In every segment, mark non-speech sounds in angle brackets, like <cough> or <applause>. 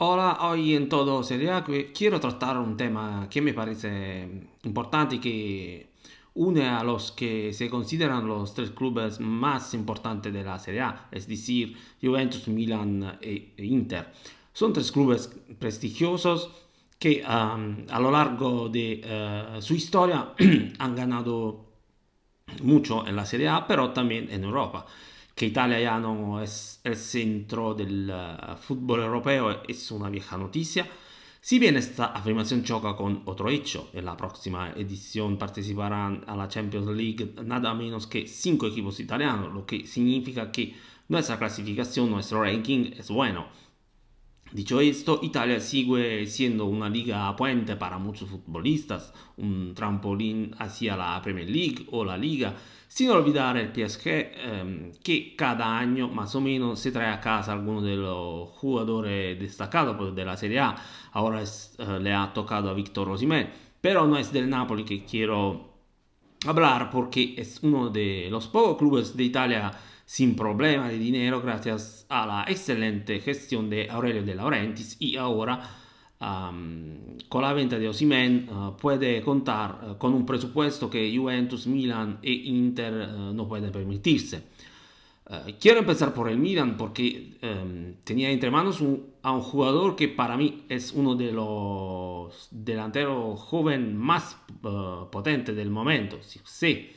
Hola, hoy en todo Serie A quiero tratar un tema que me parece importante que une a los que se consideran los tres clubes más importantes de la Serie A, es decir, Juventus, Milan e, e Inter. Son tres clubes prestigiosos que a lo largo de eh, su historia <clears throat> han ganado mucho en la Serie A, pero también en Europa. che Italia ya è il centro del uh, eh, fútbol europeo è una vieja notizia. Si bien esta afirmación choca con otro hecho, en la próxima edición participarán a Champions League nada meno che 5 equipos italiani, lo che significa che nuestra classificazione, nuestro ranking es bueno. Dicho esto, Italia sigue siendo una liga puente para muchos futbolistas, un trampolín hacia la Premier League o la Liga, sin olvidar el PSG, em, que cada año más o menos se trae a casa alguno de los jugadores destacados pues, de la Serie A. Ahora eh, le ha tocado a Víctor Rosimé, pero no es del Napoli que quiero hablar porque es uno de los pocos clubes de Italia sin problema de dinero gracias a la excelente gestión de Aurelio de Laurentiis y ahora um, con la venta de Osimen uh, eh, puede contar uh, con un presupuesto que Juventus, Milan e Inter uh, no pueden permitirse. Eh, quiero empezar por el Milan porque em, tenía entre manos a un jugador que para mí es uno de los delanteros joven más eh, potente potentes del momento. Sí,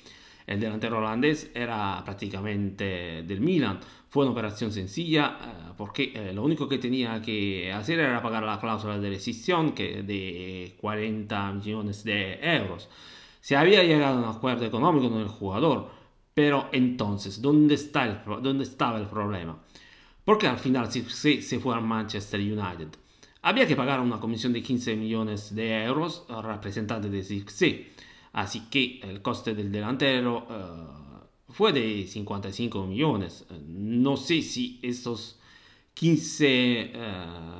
el delantero holandés era prácticamente del Milan. Fue una operación sencilla eh, porque lo único que tenía que hacer era pagar la cláusula de rescisión que de 40 millones de euros. Se había llegado a un acuerdo económico con el jugador pero entonces, ¿dónde, estaba el problema? Porque al final se, se, fue a Manchester United. Había que pagar una comisión de 15 millones de euros al eh, representante de Zirkzee, así que el coste del delantero eh, fue de 55 millones. Eh, no sé si estos 15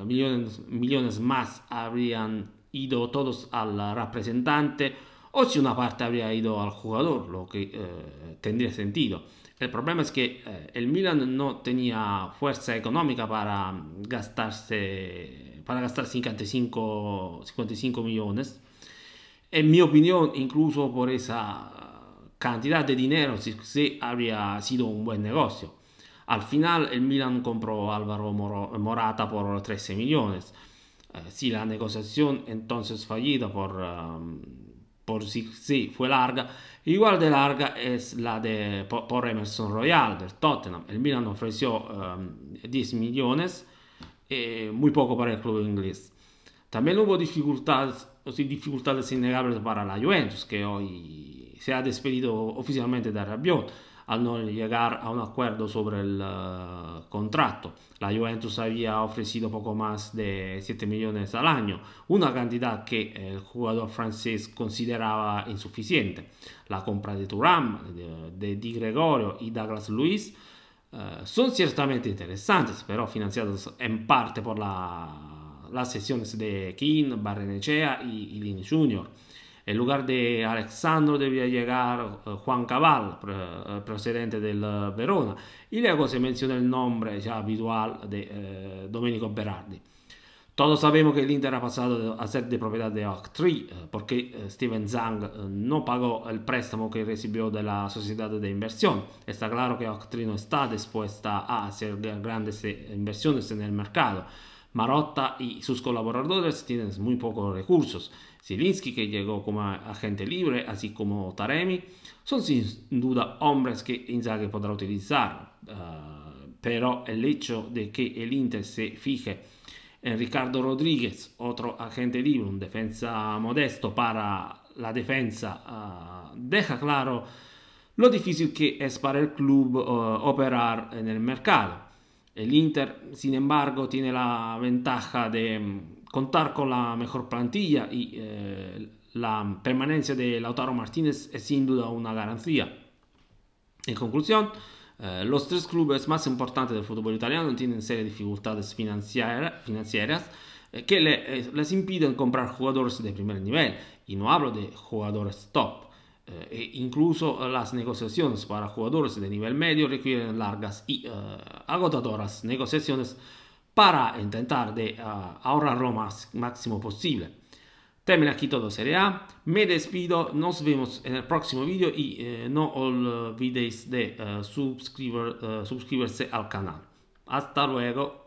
millones, millones más habrían ido todos al representante o si una parte habría ido al jugador, lo que eh, tendría sentido. El problema es que eh, el Milan no tenía fuerza económica para gastarse para gastar 55, 55 millones. En mi opinión, incluso por esa cantidad de dinero, sí, se habría sido un buen negocio. Al final, el Milan compró a Álvaro Morata por 13 millones. Eh, si la negociación entonces fallida por... Um, por si fue larga, igual de larga es la de por Emerson Royal del Tottenham. El Milan ofreció um, ehm, 10 millones, eh, muy poco para el club inglés. También hubo dificultades, dificultades innegables para la Juventus, que hoy se ha despedido oficialmente da Rabiot al no llegar a un acuerdo sobre el eh, contrato. La Juventus había ofrecido poco más de 7 millones al año, una cantidad que el jugador francés consideraba insuficiente. La compra de Turam, de, Di Gregorio y Douglas Luis eh, son ciertamente interesantes, pero financiados en parte por la, las sesiones de Keane, Barrenechea y, y Lini Jr. en lugar di Alexandro deve arrivare eh, Juan Cabal, eh, presidente del eh, Verona, E luego si menziona il nome già habitual di eh, Domenico Berardi. Todos sappiamo che l'Inter ha passato a essere di proprietà di Octree perché Steven Zang non pagò il préstamo che recibió dalla società di inversione. inversión. Está claro che Octree non sta disposta a fare grandi inversioni nel mercato. Marotta y sus colaboradores tienen muy pocos recursos. Zielinski, que llegó como agente libre, así como Taremi, son sin duda hombres que Inzaghi podrá utilizar. Uh, pero el hecho de que el Inter se fije en Ricardo Rodríguez, otro agente libre, un defensa modesto para la defensa, uh, deja claro lo difícil que es para el club uh, operar en el mercado. El Inter, sin embargo, tiene la ventaja de mm, contar con la mejor plantilla y eh, la permanencia de Lautaro Martínez es sin duda una garantía. En conclusión, eh, los tres clubes más importantes del fútbol italiano tienen serias dificultades financieras eh, que les impiden comprar jugadores de primer nivel, y no hablo de jugadores top. Eh, e incluso eh, las negociaciones para jugadores de nivel medio requieren largas y eh, agotadoras negociaciones para intentar de ahorrar lo máximo posible. Termina aquí todo Serie A, me despido, nos vemos en el próximo video y no olvides de suscribirse al canal. Hasta luego.